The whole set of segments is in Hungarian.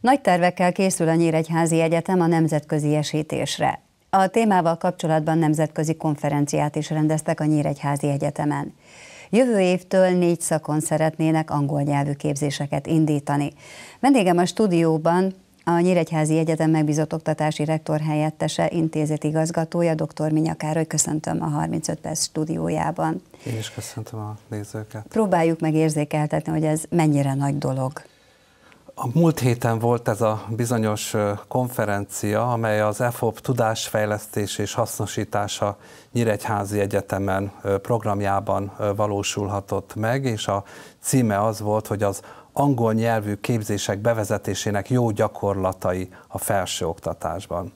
Nagy tervekkel készül a Nyíregyházi Egyetem a nemzetközi esítésre. A témával kapcsolatban nemzetközi konferenciát is rendeztek a Nyíregyházi Egyetemen. Jövő évtől négy szakon szeretnének angol nyelvű képzéseket indítani. Vendégem a stúdióban a Nyíregyházi Egyetem megbízott oktatási rektor helyettese, intézet igazgatója, dr. Minya Károly, köszöntöm a 35 perc stúdiójában. Én is köszöntöm a nézőket. Próbáljuk meg érzékeltetni, hogy ez mennyire nagy dolog. A múlt héten volt ez a bizonyos konferencia, amely az EFOP tudásfejlesztés és hasznosítása Nyíregyházi Egyetemen programjában valósulhatott meg, és a címe az volt, hogy az angol nyelvű képzések bevezetésének jó gyakorlatai a felsőoktatásban.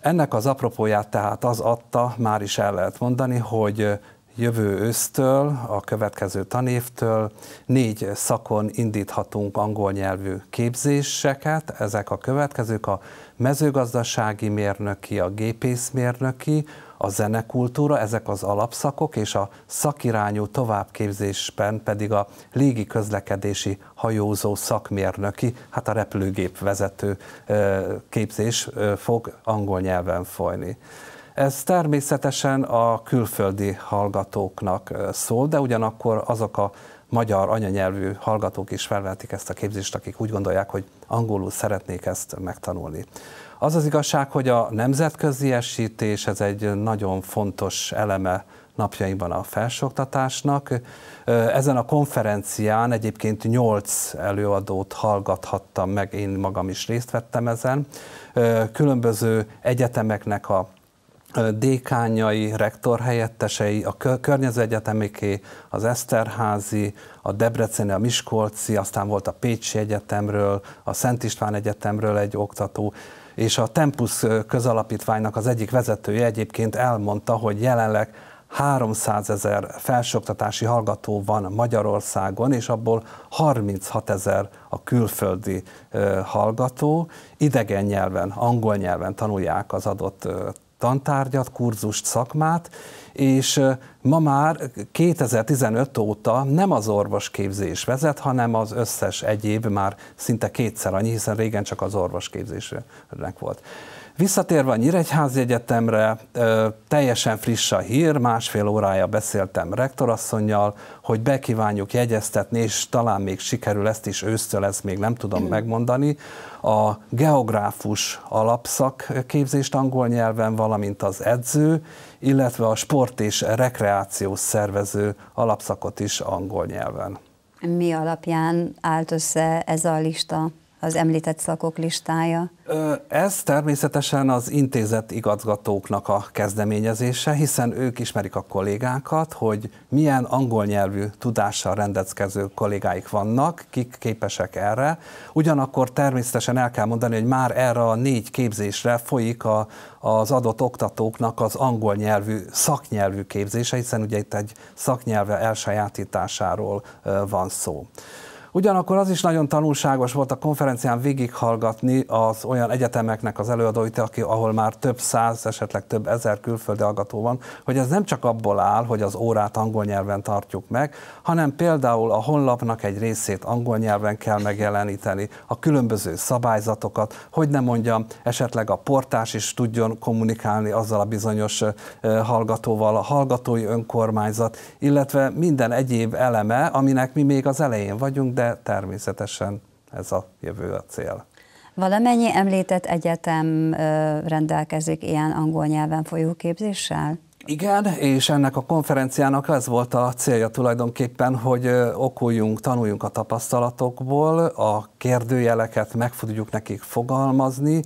Ennek az apropóját tehát az adta, már is el lehet mondani, hogy jövő ősztől, a következő tanévtől négy szakon indíthatunk angol nyelvű képzéseket. Ezek a következők a mezőgazdasági mérnöki, a gépészmérnöki, a zenekultúra, ezek az alapszakok, és a szakirányú továbbképzésben pedig a légi közlekedési hajózó szakmérnöki, hát a repülőgép vezető képzés fog angol nyelven folyni. Ez természetesen a külföldi hallgatóknak szól, de ugyanakkor azok a magyar anyanyelvű hallgatók is felvetik ezt a képzést, akik úgy gondolják, hogy angolul szeretnék ezt megtanulni. Az az igazság, hogy a nemzetközi esítés, ez egy nagyon fontos eleme napjainkban a felsoktatásnak. Ezen a konferencián egyébként nyolc előadót hallgathattam meg, én magam is részt vettem ezen. Különböző egyetemeknek a dékányai, rektorhelyettesei, a környező egyetemiké, az Eszterházi, a Debreceni, a Miskolci, aztán volt a Pécsi Egyetemről, a Szent István Egyetemről egy oktató, és a Tempus közalapítványnak az egyik vezetője egyébként elmondta, hogy jelenleg 300 ezer felsőoktatási hallgató van Magyarországon, és abból 36 ezer a külföldi hallgató. Idegen nyelven, angol nyelven tanulják az adott tantárgyat, kurzust, szakmát, és Ma már 2015 óta nem az orvosképzés vezet, hanem az összes egyéb már szinte kétszer annyi, hiszen régen csak az orvosképzésnek volt. Visszatérve a Nyíregyházi Egyetemre, teljesen friss a hír, másfél órája beszéltem rektorasszonynal, hogy bekívánjuk jegyeztetni, és talán még sikerül ezt is ősztől, ezt még nem tudom megmondani, a geográfus alapszak képzést angol nyelven, valamint az edző, illetve a sport és rekre rekreációs szervező alapszakot is angol nyelven. Mi alapján állt össze ez a lista? az említett szakok listája? Ez természetesen az intézet igazgatóknak a kezdeményezése, hiszen ők ismerik a kollégákat, hogy milyen angol nyelvű tudással rendelkező kollégáik vannak, kik képesek erre. Ugyanakkor természetesen el kell mondani, hogy már erre a négy képzésre folyik a, az adott oktatóknak az angol nyelvű, szaknyelvű képzése, hiszen ugye itt egy szaknyelve elsajátításáról van szó. Ugyanakkor az is nagyon tanulságos volt a konferencián végighallgatni az olyan egyetemeknek az előadóit, aki, ahol már több száz, esetleg több ezer külföldi hallgató van, hogy ez nem csak abból áll, hogy az órát angol nyelven tartjuk meg, hanem például a honlapnak egy részét angol nyelven kell megjeleníteni, a különböző szabályzatokat, hogy ne mondjam, esetleg a portás is tudjon kommunikálni azzal a bizonyos hallgatóval, a hallgatói önkormányzat, illetve minden egyéb eleme, aminek mi még az elején vagyunk, de természetesen ez a jövő a cél. Valamennyi említett egyetem rendelkezik ilyen angol nyelven folyó képzéssel? Igen, és ennek a konferenciának ez volt a célja tulajdonképpen, hogy okuljunk, tanuljunk a tapasztalatokból, a kérdőjeleket meg tudjuk nekik fogalmazni.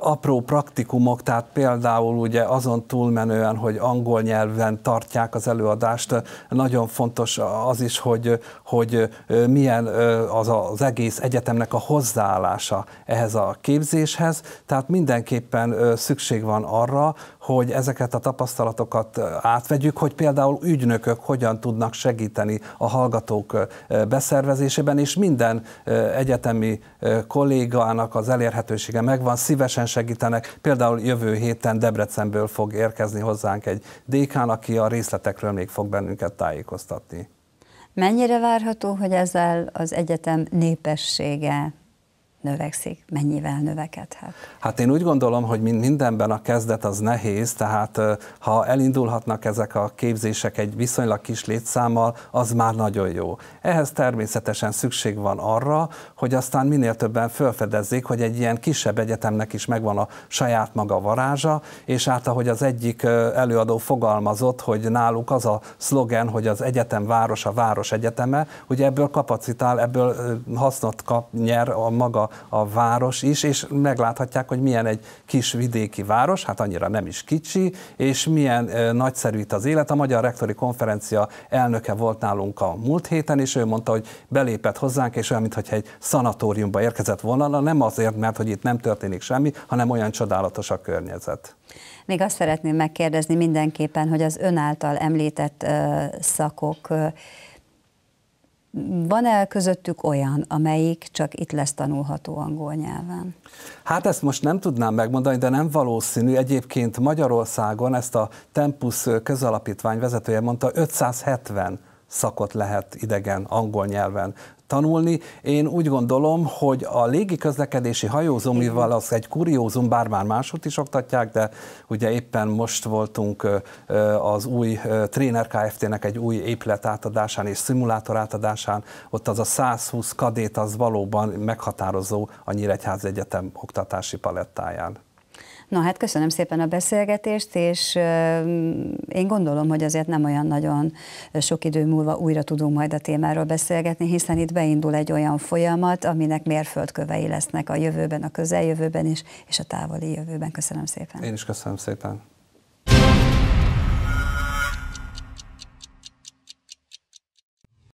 Apró praktikumok, tehát például ugye azon túlmenően, hogy angol nyelven tartják az előadást, nagyon fontos az is, hogy, hogy milyen az az egész egyetemnek a hozzáállása ehhez a képzéshez, tehát mindenképpen szükség van arra, hogy ezeket a tapasztalatokat átvegyük, hogy például ügynökök hogyan tudnak segíteni a hallgatók beszervezésében, és minden egyetemi kollégának az elérhetősége megvan, szívesen segítenek. Például jövő héten Debrecenből fog érkezni hozzánk egy dékán, aki a részletekről még fog bennünket tájékoztatni. Mennyire várható, hogy ezzel az egyetem népessége növekszik, mennyivel növekedhet? Hát én úgy gondolom, hogy mindenben a kezdet az nehéz, tehát ha elindulhatnak ezek a képzések egy viszonylag kis létszámmal, az már nagyon jó. Ehhez természetesen szükség van arra, hogy aztán minél többen felfedezzék, hogy egy ilyen kisebb egyetemnek is megvan a saját maga varázsa, és hát ahogy az egyik előadó fogalmazott, hogy náluk az a szlogen, hogy az egyetem város a város egyeteme, hogy ebből kapacitál, ebből hasznot kap, nyer a maga a város is, és megláthatják, hogy milyen egy kis vidéki város, hát annyira nem is kicsi, és milyen e, nagyszerű itt az élet. A Magyar Rektori Konferencia elnöke volt nálunk a múlt héten, és ő mondta, hogy belépett hozzánk, és olyan, mintha egy szanatóriumba érkezett volna, nem azért, mert hogy itt nem történik semmi, hanem olyan csodálatos a környezet. Még azt szeretném megkérdezni mindenképpen, hogy az ön által említett ö, szakok ö, van-e közöttük olyan, amelyik csak itt lesz tanulható angol nyelven? Hát ezt most nem tudnám megmondani, de nem valószínű. Egyébként Magyarországon ezt a Tempus közalapítvány vezetője mondta, 570 szakot lehet idegen angol nyelven tanulni. Én úgy gondolom, hogy a légiközlekedési hajózó, mivel az egy kuriózum, bár már máshogy is oktatják, de ugye éppen most voltunk az új Tréner Kft-nek egy új épület átadásán és szimulátor átadásán, ott az a 120 kadét az valóban meghatározó a Nyíregyház Egyetem oktatási palettáján. Na hát köszönöm szépen a beszélgetést, és mm, én gondolom, hogy azért nem olyan nagyon sok idő múlva újra tudunk majd a témáról beszélgetni, hiszen itt beindul egy olyan folyamat, aminek mérföldkövei lesznek a jövőben, a közeljövőben is, és a távoli jövőben. Köszönöm szépen. Én is köszönöm szépen.